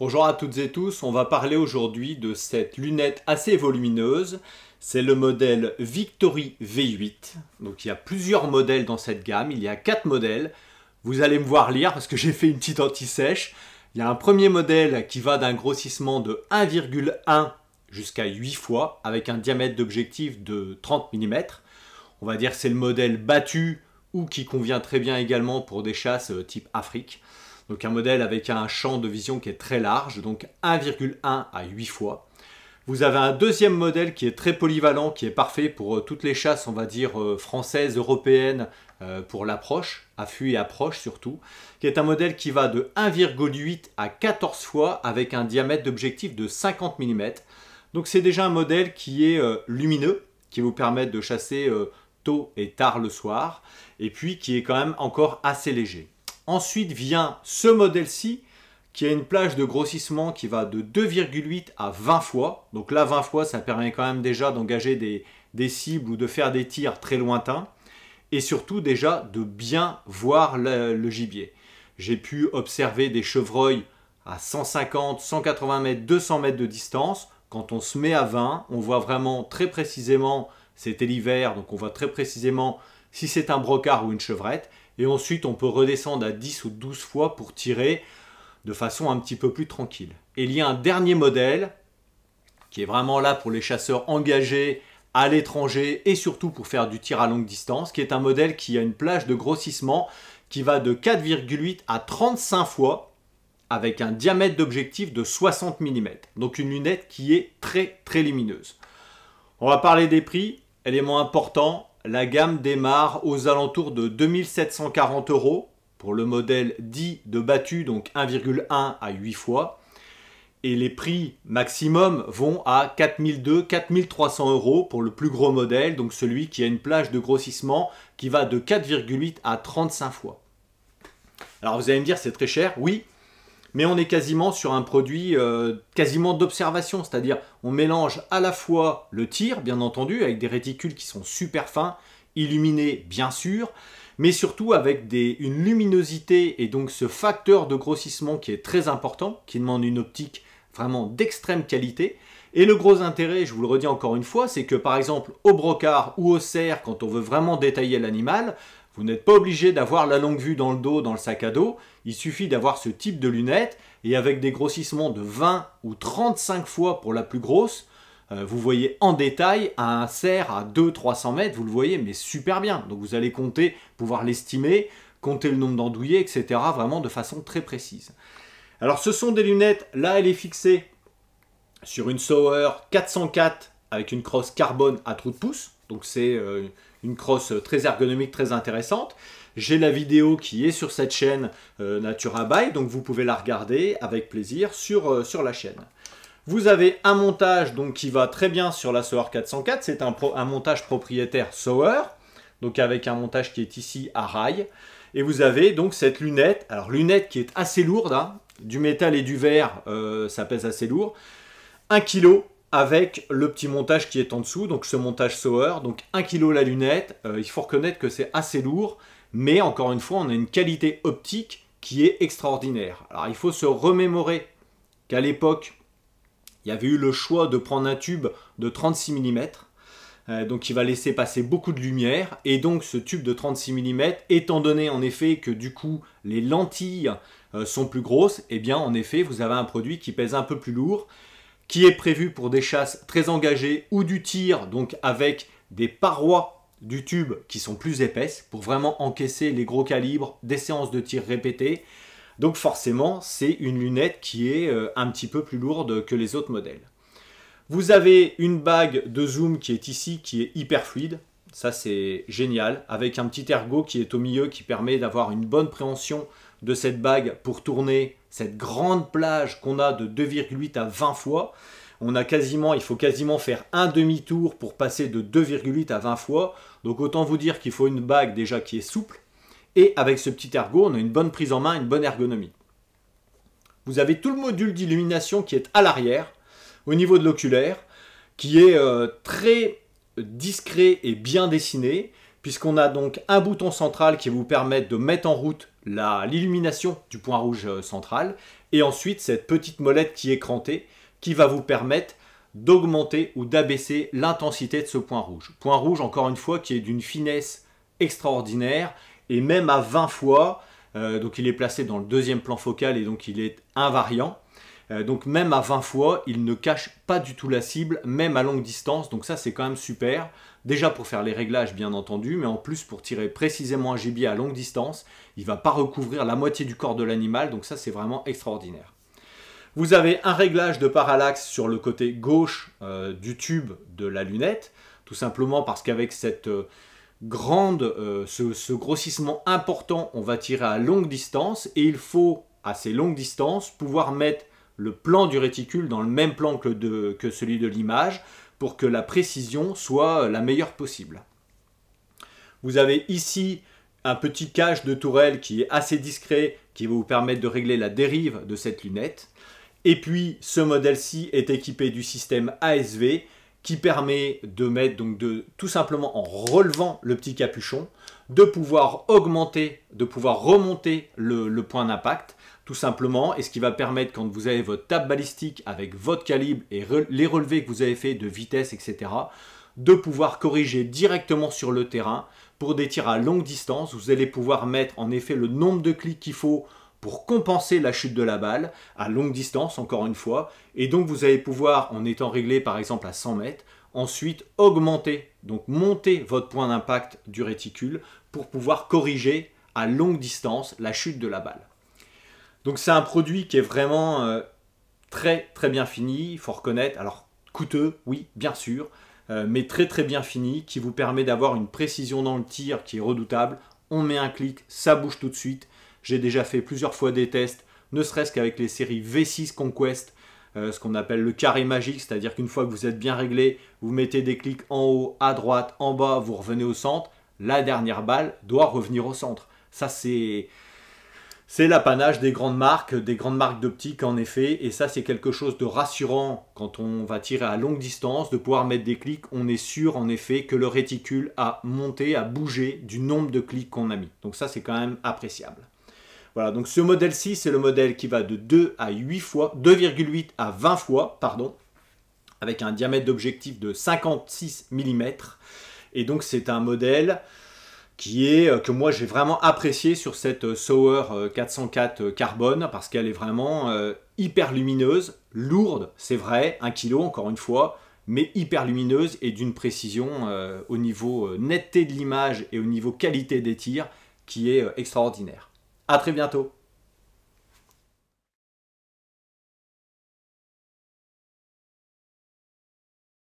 Bonjour à toutes et tous, on va parler aujourd'hui de cette lunette assez volumineuse. C'est le modèle Victory V8. Donc il y a plusieurs modèles dans cette gamme, il y a quatre modèles. Vous allez me voir lire parce que j'ai fait une petite anti-sèche. Il y a un premier modèle qui va d'un grossissement de 1,1 jusqu'à 8 fois avec un diamètre d'objectif de 30 mm. On va dire c'est le modèle battu ou qui convient très bien également pour des chasses euh, type Afrique. Donc un modèle avec un champ de vision qui est très large, donc 1,1 à 8 fois. Vous avez un deuxième modèle qui est très polyvalent, qui est parfait pour euh, toutes les chasses, on va dire, euh, françaises, européennes, euh, pour l'approche, affût et approche surtout, qui est un modèle qui va de 1,8 à 14 fois avec un diamètre d'objectif de 50 mm. Donc c'est déjà un modèle qui est lumineux, qui vous permet de chasser tôt et tard le soir, et puis qui est quand même encore assez léger. Ensuite vient ce modèle-ci qui a une plage de grossissement qui va de 2,8 à 20 fois. Donc là, 20 fois, ça permet quand même déjà d'engager des, cibles ou de faire des tirs très lointains. Et surtout déjà de bien voir le, le gibier. J'ai pu observer des chevreuils à 150, 180 mètres, 200 mètres de distance. Quand on se met à 20, on voit vraiment très précisément, c'était l'hiver, donc on voit très précisément si c'est un brocard ou une chevrette. Et ensuite, on peut redescendre à 10 ou 12 fois pour tirer de façon un petit peu plus tranquille. Et il y a un dernier modèle qui est vraiment là pour les chasseurs engagés à l'étranger et surtout pour faire du tir à longue distance, qui est un modèle qui a une plage de grossissement qui va de 4,8 à 35 fois avec un diamètre d'objectif de 60 mm. Donc une lunette qui est très très lumineuse. On va parler des prix, élément important, la gamme démarre aux alentours de 2740 euros pour le modèle dit de battu, donc 1,1 à 8 fois. Et les prix maximum vont à 4200-4300 euros pour le plus gros modèle, donc celui qui a une plage de grossissement qui va de 4,8 à 35 fois. Alors vous allez me dire c'est très cher, oui, mais on est quasiment sur un produit euh, quasiment d'observation, c'est-à-dire on mélange à la fois le tir, bien entendu, avec des réticules qui sont super fins, illuminés bien sûr, mais surtout avec des, une luminosité et donc ce facteur de grossissement qui est très important, qui demande une optique vraiment d'extrême qualité. Et le gros intérêt, je vous le redis encore une fois, c'est que par exemple au brocard ou au cerf, quand on veut vraiment détailler l'animal, vous n'êtes pas obligé d'avoir la longue vue dans le dos, dans le sac à dos. Il suffit d'avoir ce type de lunettes et avec des grossissements de 20 ou 35 fois pour la plus grosse, euh, vous voyez en détail un cerf à 2 300 mètres, vous le voyez mais super bien. Donc vous allez compter, pouvoir l'estimer, compter le nombre d'andouillés, etc. vraiment de façon très précise. Alors ce sont des lunettes, là elle est fixée sur une Sauer 404 avec une crosse carbone à trou de pouce. Donc c'est euh, une crosse très ergonomique, très intéressante. J'ai la vidéo qui est sur cette chaîne euh, Natura By, donc vous pouvez la regarder avec plaisir sur, euh, sur la chaîne. Vous avez un montage donc, qui va très bien sur la Sauer 404, c'est un, montage propriétaire Sauer, donc avec un montage qui est ici à rail. Et vous avez donc cette lunette, alors lunette qui est assez lourde, hein. du métal et du verre, ça pèse assez lourd. 1 kg, avec le petit montage qui est en dessous, donc ce montage Sauer, donc 1 kg la lunette, euh, il faut reconnaître que c'est assez lourd, mais encore une fois, on a une qualité optique qui est extraordinaire. Alors il faut se remémorer qu'à l'époque, il y avait eu le choix de prendre un tube de 36 mm, euh, donc qui va laisser passer beaucoup de lumière, et donc ce tube de 36 mm, étant donné en effet que du coup les lentilles euh, sont plus grosses, et eh bien en effet vous avez un produit qui pèse un peu plus lourd, qui est prévu pour des chasses très engagées ou du tir, donc avec des parois du tube qui sont plus épaisses pour vraiment encaisser les gros calibres, des séances de tir répétées. Donc forcément, c'est une lunette qui est euh, un petit peu plus lourde que les autres modèles. Vous avez une bague de zoom qui est ici, qui est hyper fluide. Ça, c'est génial. Avec un petit ergot qui est au milieu, qui permet d'avoir une bonne préhension de cette bague pour tourner cette grande plage qu'on a de 2,8 à 20 fois, on a quasiment, il faut quasiment faire un demi-tour pour passer de 2,8 à 20 fois. Donc autant vous dire qu'il faut une bague déjà qui est souple. Et avec ce petit ergot, on a une bonne prise en main, une bonne ergonomie. Vous avez tout le module d'illumination qui est à l'arrière, au niveau de l'oculaire, qui est euh, très discret et bien dessiné puisqu'on a donc un bouton central qui vous permet de mettre en route l'illumination du point rouge euh, central, et ensuite cette petite molette qui est crantée, qui va vous permettre d'augmenter ou d'abaisser l'intensité de ce point rouge. Point rouge, encore une fois, qui est d'une finesse extraordinaire, et même à 20 fois, euh, donc il est placé dans le deuxième plan focal, et donc il est invariant. Euh, donc même à 20 fois, il ne cache pas du tout la cible, même à longue distance. Donc ça, c'est quand même super. Déjà pour faire les réglages, bien entendu, mais en plus pour tirer précisément un gibier à longue distance. Il ne va pas recouvrir la moitié du corps de l'animal, donc ça, c'est vraiment extraordinaire. Vous avez un réglage de parallaxe sur le côté gauche euh, du tube de la lunette, tout simplement parce qu'avec cette euh, grande, ce, grossissement important, on va tirer à longue distance et il faut à ces longues distances pouvoir mettre le plan du réticule dans le même plan que, celui de l'image pour que la précision soit la meilleure possible. Vous avez ici un petit cache de tourelle qui est assez discret, qui va vous permettre de régler la dérive de cette lunette. Et puis ce modèle-ci est équipé du système ASV qui permet de mettre, donc de, tout simplement en relevant le petit capuchon, de pouvoir augmenter, de pouvoir remonter le point d'impact tout simplement, et ce qui va permettre quand vous avez votre table balistique avec votre calibre et les relevés que vous avez fait de vitesse, etc., de pouvoir corriger directement sur le terrain pour des tirs à longue distance. Vous allez pouvoir mettre en effet le nombre de clics qu'il faut pour compenser la chute de la balle à longue distance, encore une fois. Et donc vous allez pouvoir, en étant réglé par exemple à 100 mètres, ensuite augmenter, donc monter votre point d'impact du réticule pour pouvoir corriger à longue distance la chute de la balle. Donc c'est un produit qui est vraiment euh, très très bien fini, il faut reconnaître. Alors coûteux, oui, bien sûr, euh, mais très très bien fini, qui vous permet d'avoir une précision dans le tir qui est redoutable. On met un clic, ça bouge tout de suite. J'ai déjà fait plusieurs fois des tests, ne serait-ce qu'avec les séries V6 Conquest, euh, ce qu'on appelle le carré magique, c'est-à-dire qu'une fois que vous êtes bien réglé, vous mettez des clics en haut, à droite, en bas, vous revenez au centre. La dernière balle doit revenir au centre. Ça c'est c'est l'apanage des grandes marques, des grandes marques d'optique en effet, et ça c'est quelque chose de rassurant quand on va tirer à longue distance, de pouvoir mettre des clics, on est sûr en effet que le réticule a monté, a bougé du nombre de clics qu'on a mis. Donc ça c'est quand même appréciable. Voilà, donc ce modèle-ci, c'est le modèle qui va de 2 à 8 fois, 2,8 à 20 fois, pardon, avec un diamètre d'objectif de 56 mm. Et donc c'est un modèle qui est euh, que moi j'ai vraiment apprécié sur cette euh, Sauer 404 euh, carbone parce qu'elle est vraiment hyper lumineuse, lourde, c'est vrai, 1 kg encore une fois, mais hyper lumineuse et d'une précision au niveau netteté de l'image et au niveau qualité des tirs qui est extraordinaire. A très bientôt